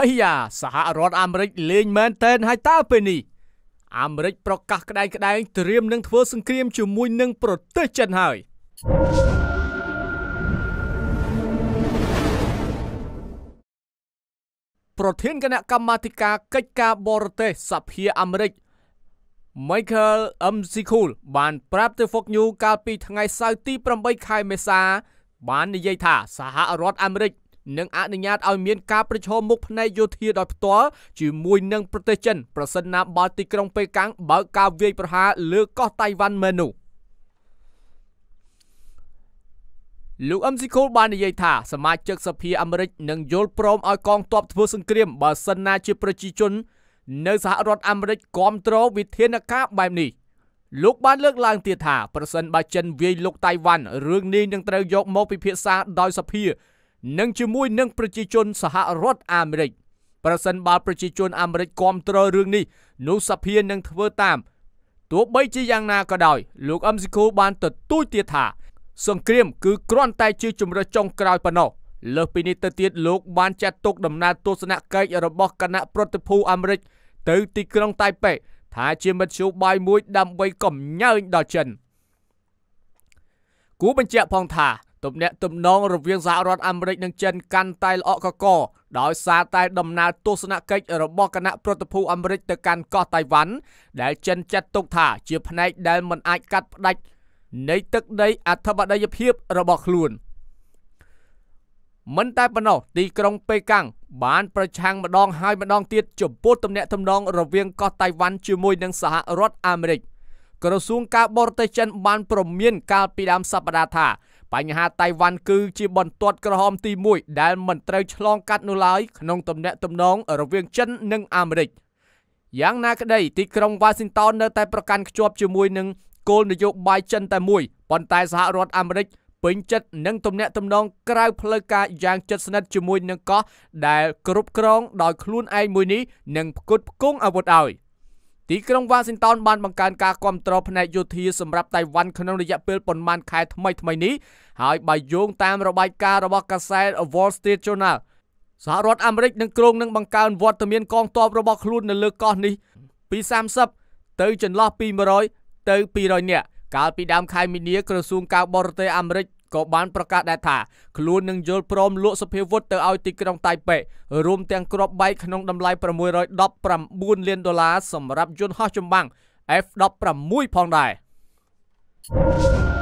អាយ៉ាសហរដ្ឋអាមេរិក លេងមែនតែនហើយតើពេលនេះអាមេរិក ប្រកាសក្តែងក្តែងត្រៀមនឹងធ្វើសង្គ្រាមជាមួយនឹងប្រទេសចិនហើយប្រធានគណៈកម្មាធិការកិច្ចការបរទេសសភាអាមេរិក Michael M. Sikul បាន ប្រាប់ទៅ Fox News កាលពីថ្ងៃសៅរ៍ទី8ខែមេសា បាននិយាយថាសហរដ្ឋអាមេរិកនិងអនុញ្ញាតឲ្យមានការប្រឈមមុខផ្នែកយោធាដោយផ្ទាល់ជាមួយនឹងប្រទេសចិន ប្រសិនណាបើទីក្រុងប៉េកាំងបើកការវាយប្រហារលើកោះតៃវ៉ាន់មែននោះលោកអឹមស៊ីកូលបាននិយាយថាសមាជិកសភាអាមេរិកនឹងយល់ព្រមឲ្យកងទ័ពធ្វើសង្គ្រាមបើសិនណាជា ប្រជាជន នៅ សហរដ្ឋអាមេរិកគ្រប់គ្រងវិធានការបែបនេះលោកបានលើកឡើងទៀតថាប្រសិនបើចិនវាយលុកតៃវ៉ាន់រឿងនេះនឹងត្រូវយកមកពិភាក្សាដោយសភានិងជាមួយនឹងប្រជាជនសហរដ្ឋអាមេរិក ប្រសិនបើប្រជាជនអាមេរិកគ្រប់គ្រងរឿងនេះនោះសភានឹងធ្វើតាមទោះបីជាយ៉ាងណាក៏ដោយ លោកអឹមស៊ីកូបានទទូចទៀតថាសង្គ្រាម គឺគ្រាន់តែជាជំរើសចុងក្រោយប៉ុណ្ណោះលើសពីនេះទៅទៀតលោកបានចាត់ទុកដំណើរទស្សនកិច្ចរបស់គណៈប្រតិភូអាមេរិក ទៅទីក្រុងតៃប៉េថាជាមធ្យោបាយមួយដើម្បីកំញើញដល់ចិនគូបញ្ជាក់ផងថាទំនាក់ទំនងរវាងសហរដ្ឋអាមេរិកនិងចិនកាន់តែល្អកកដោយសារតែដំណើរទស្សនកិច្ចរបស់គណៈប្រតិភូអាមេរិកទៅកាន់កោះតៃវ៉ាន់ដែលចិនចាត់ទុកថាជាផ្នែកដែលមិនអាចកាត់ផ្តាច់នៃទឹកដីអធិបតេយ្យភាពរបស់ខ្លួន។មិនតែប៉ុណ្ណោះទីក្រុងប៉េកាំងបានប្រឆាំងម្ដងហើយម្ដងទៀតចំពោះទំនាក់ទំនងរវាងកោះតៃវ៉ាន់ជាមួយនឹងសហរដ្ឋអាមេរិក ក្រសួងការបរទេសចិនបានព្រមានកាលពីដើមសប្តាហ៍ថាបញ្ហាតៃវ៉ាន់គឺជាបន្ទាត់ក្រហមទី1ដែលមិនត្រូវឆ្លងកាត់នោះឡើយក្នុងទំនាក់ទំនងរវាងចិននិងអាមេរិកយ៉ាងណាក្តីទីក្រុង Washington នៅតែប្រកាន់ខ្ជាប់ជាមួយនឹងគោលនយោបាយចិន តែមួយប៉ុន្តែសហរដ្ឋអាមេរិកពេញចិត្តនឹងទំនាក់ទំនងក្រៅផ្លូវការយ៉ាងជិតស្និទ្ធជាមួយនឹងកោះដែលគ្រប់គ្រងដោយខ្លួនឯងមួយនេះនឹងផ្គត់ផ្គង់អាវុធឲ្យ។ទីក្រុងវ៉ាស៊ីនតោនបានបង្កើនការគ្រប់គ្រងផ្នែកយោធាសម្រាប់តៃវ៉ាន់ក្នុងរយៈពេលប៉ុន្មានខែថ្មីថ្មីនេះហើយបើយោងតាមរបាយការណ៍របស់កាសែត Wall Street Journal សហរដ្ឋអាមេរិកនឹងក្រុងនឹងបង្កើនវត្តមានកងទ័ពរបស់ខ្លួននៅលើកោះនេះពី30ទៅចន្លោះពី100ទៅ200នាក់កាលពីដើមខែមីនាក្រសួងការបរទេសអាមេរិកក៏បានប្រកាសដែរថាខ្លួននឹងយល់ព្រមលក់សុភាវុធទៅឲ្យទីក្រុងតៃប៉េរួមទាំងគ្រាប់បែកក្នុងតម្លៃ619លានដុល្លារសម្រាប់យន្តហោះចម្បាំង F16 ផងដែរ you